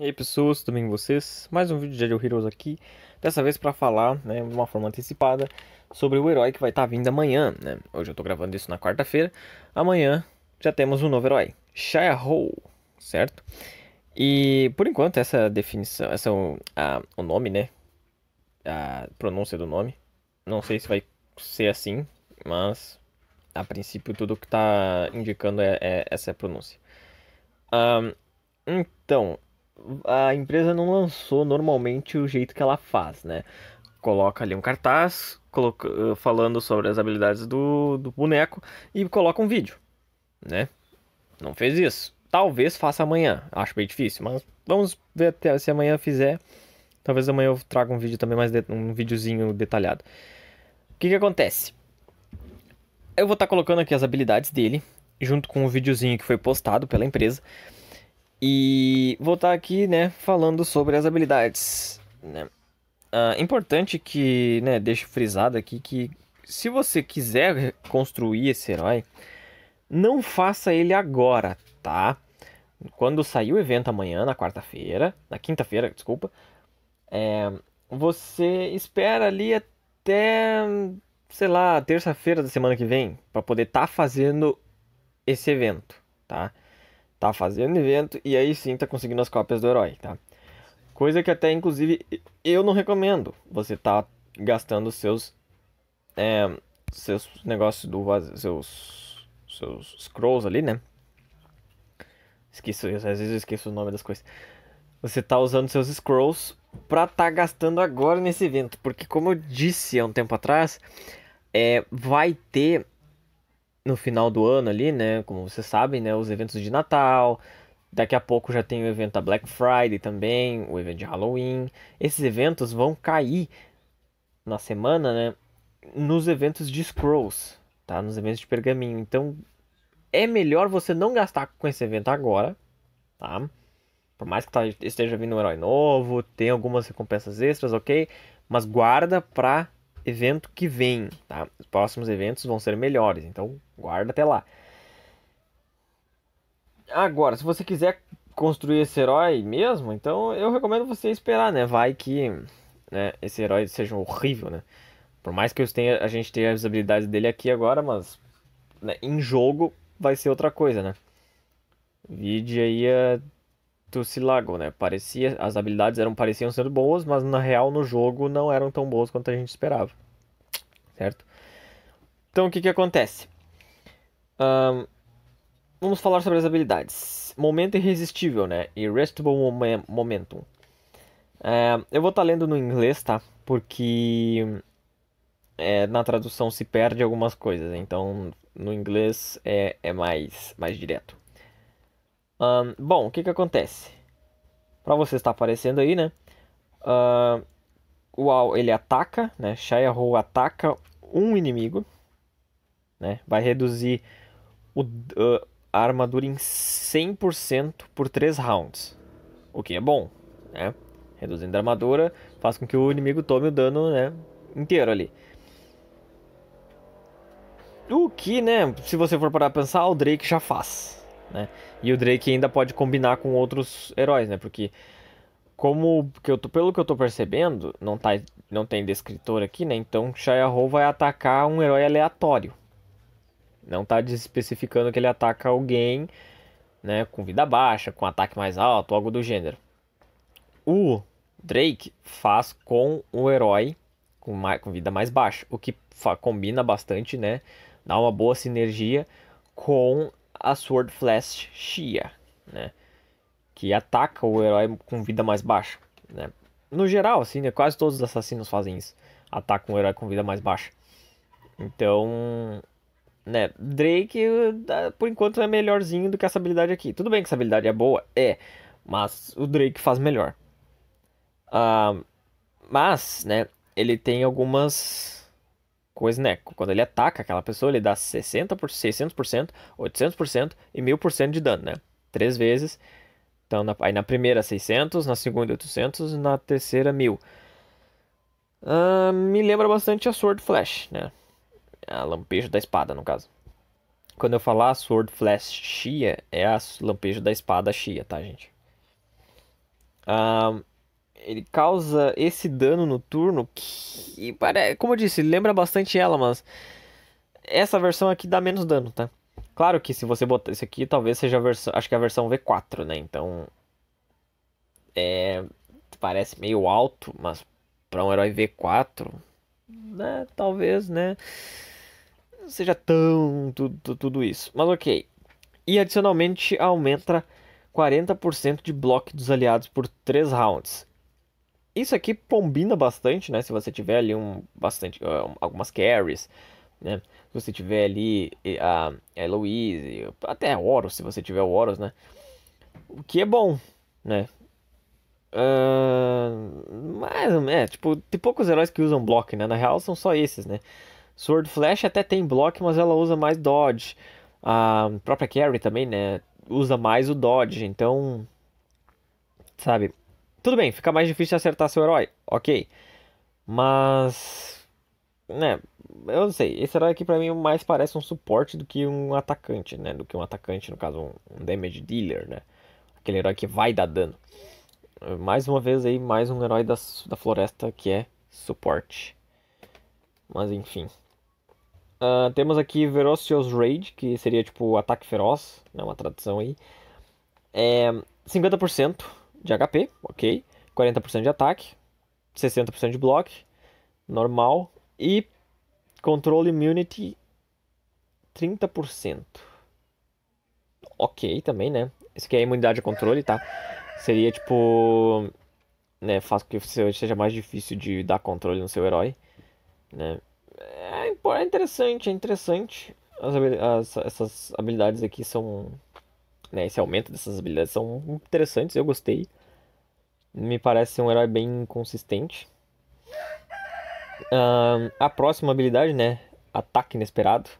E aí pessoas, tudo bem com vocês? Mais um vídeo de Hero Heroes aqui, dessa vez para falar, né, de uma forma antecipada, sobre o herói que vai estar tá vindo amanhã, né? Hoje eu estou gravando isso na quarta-feira, amanhã já temos um novo herói, Shia Ho, certo? E por enquanto essa definição, essa a, o nome, né, a pronúncia do nome, não sei se vai ser assim, mas a princípio tudo que está indicando é, é, essa pronúncia. Um, então, a empresa não lançou normalmente o jeito que ela faz, né? Coloca ali um cartaz coloca, eh, falando sobre as habilidades do, do boneco e coloca um vídeo, né? Não fez isso. Talvez faça amanhã, acho bem difícil, mas vamos ver até se amanhã fizer. Talvez amanhã eu traga um vídeo também mais de, um videozinho detalhado. O que que acontece? Eu vou estar tá colocando aqui as habilidades dele junto com o videozinho que foi postado pela empresa. E vou estar aqui, né, falando sobre as habilidades, né? Ah, importante que, né, deixo frisado aqui que se você quiser construir esse herói, não faça ele agora, tá? Quando sair o evento amanhã, na quarta-feira, na quinta-feira, desculpa, é, você espera ali até, sei lá, terça-feira da semana que vem, para poder estar tá fazendo esse evento, tá? tá fazendo evento e aí sim tá conseguindo as cópias do herói, tá? Coisa que até inclusive eu não recomendo. Você tá gastando seus é, seus negócios do seus seus scrolls ali, né? Esqueço, às vezes eu esqueço o nome das coisas. Você tá usando seus scrolls pra tá gastando agora nesse evento, porque como eu disse há um tempo atrás, é, vai ter no final do ano ali, né? Como vocês sabem, né? Os eventos de Natal. Daqui a pouco já tem o evento da Black Friday também, o evento de Halloween. Esses eventos vão cair na semana, né? Nos eventos de Scrolls, tá? Nos eventos de pergaminho. Então é melhor você não gastar com esse evento agora, tá? Por mais que tá, esteja vindo um herói novo, tem algumas recompensas extras, ok? Mas guarda pra evento que vem, tá? Os próximos eventos vão ser melhores, então guarda até lá. Agora, se você quiser construir esse herói mesmo, então eu recomendo você esperar, né? Vai que né, esse herói seja horrível, né? Por mais que eu tenha, a gente tenha as habilidades dele aqui agora, mas né, em jogo vai ser outra coisa, né? Vide aí a Tussilago, né? Parecia, as habilidades eram pareciam ser boas, mas na real no jogo não eram tão boas quanto a gente esperava, certo? Então o que que acontece? Um, vamos falar sobre as habilidades. Momento irresistível, né? Irresistible Momentum. É, eu vou estar tá lendo no inglês, tá? Porque é, na tradução se perde algumas coisas, então no inglês é, é mais, mais direto. Um, bom, o que que acontece? Para você está aparecendo aí, né? Uh, o Al ele ataca, né? Shia Ho ataca um inimigo, né? Vai reduzir o, uh, a armadura em 100% por 3 rounds, o que é bom, né? Reduzindo a armadura faz com que o inimigo tome o dano, né? Inteiro ali. O que, né? Se você for parar a pensar, o Drake já faz, né? E o Drake ainda pode combinar com outros heróis, né? Porque como que eu tô, pelo que eu tô percebendo, não tá não tem descritor aqui, né? Então Shia-Ho vai atacar um herói aleatório. Não tá especificando que ele ataca alguém, né, com vida baixa, com ataque mais alto, algo do gênero. O Drake faz com o herói com, mais, com vida mais baixa, o que combina bastante, né? Dá uma boa sinergia com a Sword Flash Shia, né? Que ataca o herói com vida mais baixa, né? No geral, assim, né? quase todos os assassinos fazem isso. Atacam o herói com vida mais baixa. Então, né? Drake, eh, por enquanto, é melhorzinho do que essa habilidade aqui. Tudo bem que essa habilidade é boa, é. Mas o Drake faz melhor. Ah, mas, né? Ele tem algumas coisa, né? Quando ele ataca aquela pessoa, ele dá 60%, 600%, 800% e 1000% de dano, né? Três vezes. Então, na, aí na primeira 600, na segunda 800 na terceira 1000. Ah, me lembra bastante a Sword Flash, né? A lampejo da espada, no caso. Quando eu falar Sword Flash Shia, é a lampejo da espada Shia, tá, gente? Ah, ele causa esse dano no turno que, parece, como eu disse, lembra bastante ela, mas essa versão aqui dá menos dano, tá? Claro que se você botar isso aqui, talvez seja a versão, acho que é a versão V4, né? Então é parece meio alto, mas para um herói V4, né, talvez, né, não seja tão tudo, tudo isso. Mas OK. E adicionalmente aumenta 40% de bloco dos aliados por 3 rounds. Isso aqui combina bastante, né? Se você tiver ali um bastante uh, algumas carries, né? Se você tiver ali eh, a Eloise, até Horus, se você tiver o Horus, né? O que é bom, né? Uh, mas, é, tipo, tem poucos heróis que usam block, né? Na real, são só esses, né? Sword Flash até tem block, mas ela usa mais dodge. A própria Carrie também, né? Usa mais o dodge, então... Sabe? Tudo bem, fica mais difícil acertar seu herói, ok. Mas. Né, eu não sei. Esse herói aqui pra mim mais parece um suporte do que um atacante, né? Do que um atacante, no caso, um, um damage dealer, né? Aquele herói que vai dar dano. Mais uma vez aí, mais um herói da, da floresta que é suporte. Mas enfim. Uh, temos aqui Verocious Rage, que seria tipo ataque feroz, né, uma tradução aí. É 50% de HP, ok. 40% de ataque, 60% de block, normal. E control immunity 30%. Ok também, né? Isso aqui é imunidade a controle, tá? Seria tipo. Né, faz com que seja mais difícil de dar controle no seu herói. Né? É, é interessante, é interessante. As, as, essas habilidades aqui são né? Esse aumento dessas habilidades são interessantes, eu gostei. Me parece ser um herói bem consistente. Uh, a próxima habilidade, né? Ataque inesperado.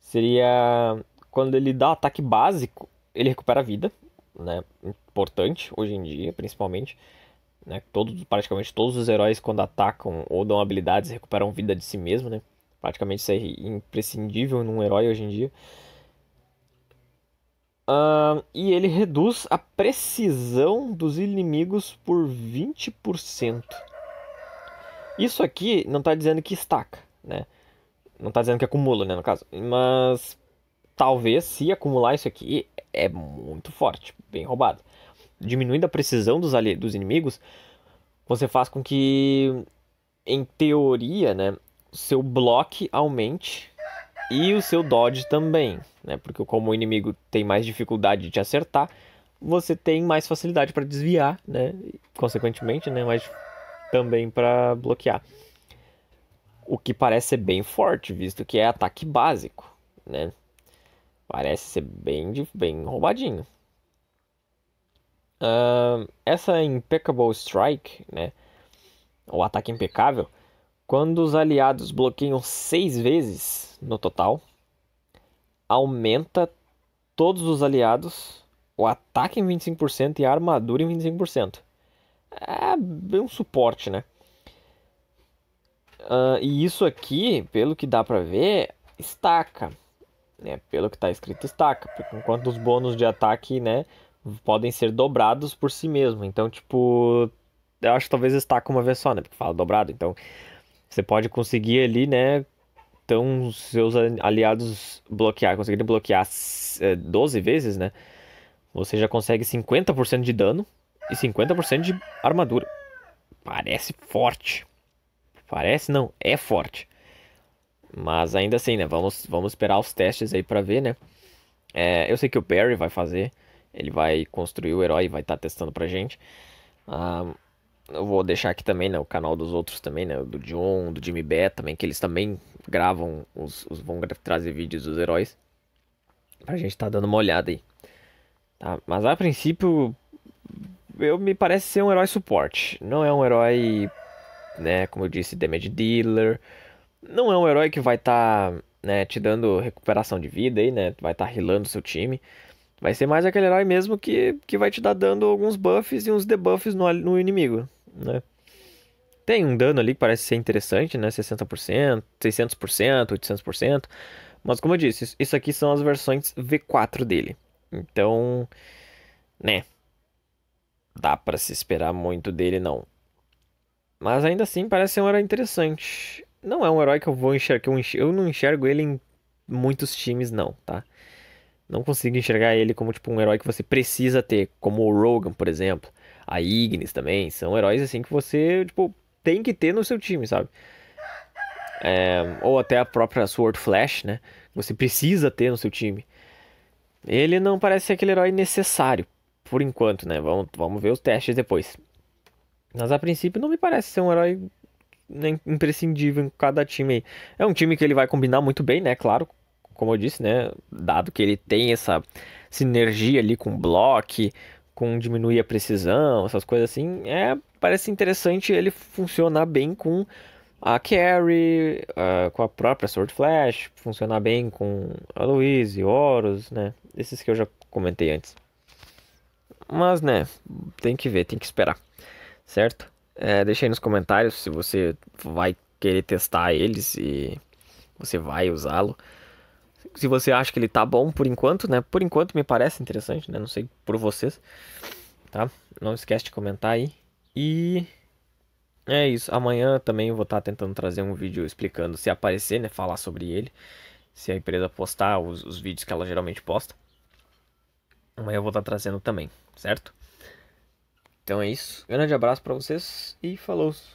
Seria quando ele dá ataque básico, ele recupera a vida, né? Importante hoje em dia, principalmente. Né? Todos, praticamente todos os heróis, quando atacam ou dão habilidades, recuperam vida de si mesmo, né? Praticamente isso é imprescindível num herói hoje em dia. Uh, e ele reduz a precisão dos inimigos por 20%. Isso aqui não está dizendo que estaca, né? Não está dizendo que acumula, né, no caso. Mas talvez se acumular isso aqui é muito forte, bem roubado. Diminuindo a precisão dos, ali, dos inimigos, você faz com que, em teoria, né, seu bloco aumente e o seu dodge também, né? Porque como o inimigo tem mais dificuldade de te acertar, você tem mais facilidade para desviar, né? Consequentemente, né? Mas também para bloquear. O que parece ser bem forte, visto que é ataque básico, né? Parece ser bem, bem roubadinho. Uh, essa Impeccable Strike, né? O ataque impecável. Quando os aliados bloqueiam seis vezes, no total, aumenta todos os aliados, o ataque em 25% e a armadura em 25%. É bem um suporte, né? Uh, e isso aqui, pelo que dá pra ver, estaca. Né? Pelo que tá escrito, estaca. Enquanto os bônus de ataque, né? Podem ser dobrados por si mesmo. Então, tipo... Eu acho que talvez estaca uma vez só, né? Porque fala dobrado, então... Você pode conseguir ali, né? então seus aliados bloquear, conseguirem bloquear 12 eh, vezes, né? Você já consegue 50% de dano e 50% de armadura. Parece forte. Parece não, é forte. Mas ainda assim, né? Vamos, vamos esperar os testes aí para ver, né? É, eu sei que o Perry vai fazer. Ele vai construir o herói e vai estar tá testando pra gente. Um, ah, eu vou deixar aqui também, né, o canal dos outros também, né, do John, do Jimmy Bé também, que eles também gravam, os, os vão trazer vídeos dos heróis, pra gente tá dando uma olhada aí. Tá? Mas a princípio, eu me parece ser um herói suporte, não é um herói, né, como eu disse, damage dealer, não é um herói que vai estar, tá, né, te dando recuperação de vida aí, né, vai estar tá healando seu time, Vai ser mais aquele herói mesmo que, que vai te dar dando alguns buffs e uns debuffs no, no inimigo, né? Tem um dano ali que parece ser interessante, né? 60%, 600%, 800%. Mas como eu disse, isso aqui são as versões V4 dele. Então, né? Dá para se esperar muito dele, não. Mas ainda assim, parece ser um herói interessante. Não é um herói que eu vou enxergar. Eu, enxergo, eu não enxergo ele em muitos times, não, tá? Não consigo enxergar ele como tipo um herói que você precisa ter, como o Rogan, por exemplo, a Ignis também, são heróis assim que você, tipo, tem que ter no seu time, sabe? É, ou até a própria Sword Flash, né? Você precisa ter no seu time. Ele não parece ser aquele herói necessário, por enquanto, né? Vamos, vamos ver os testes depois. Mas a princípio não me parece ser um herói imprescindível em cada time aí. É um time que ele vai combinar muito bem, né? Claro, como eu disse, né, dado que ele tem essa sinergia ali com block, com diminuir a precisão, essas coisas assim, é parece interessante ele funcionar bem com a carry, uh, com a própria Sword Flash, funcionar bem com a Louise, Horus, né, esses que eu já comentei antes. Mas, né, tem que ver, tem que esperar, certo? É, deixa aí nos comentários se você vai querer testar eles e você vai usá-lo se você acha que ele tá bom por enquanto, né? Por enquanto me parece interessante, né? Não sei por vocês, tá? Não esquece de comentar aí. E é isso. Amanhã também eu vou estar tá tentando trazer um vídeo explicando se aparecer, né? Falar sobre ele. Se a empresa postar os, os vídeos que ela geralmente posta. Amanhã eu vou estar tá trazendo também, certo? Então é isso. Grande abraço para vocês e falou!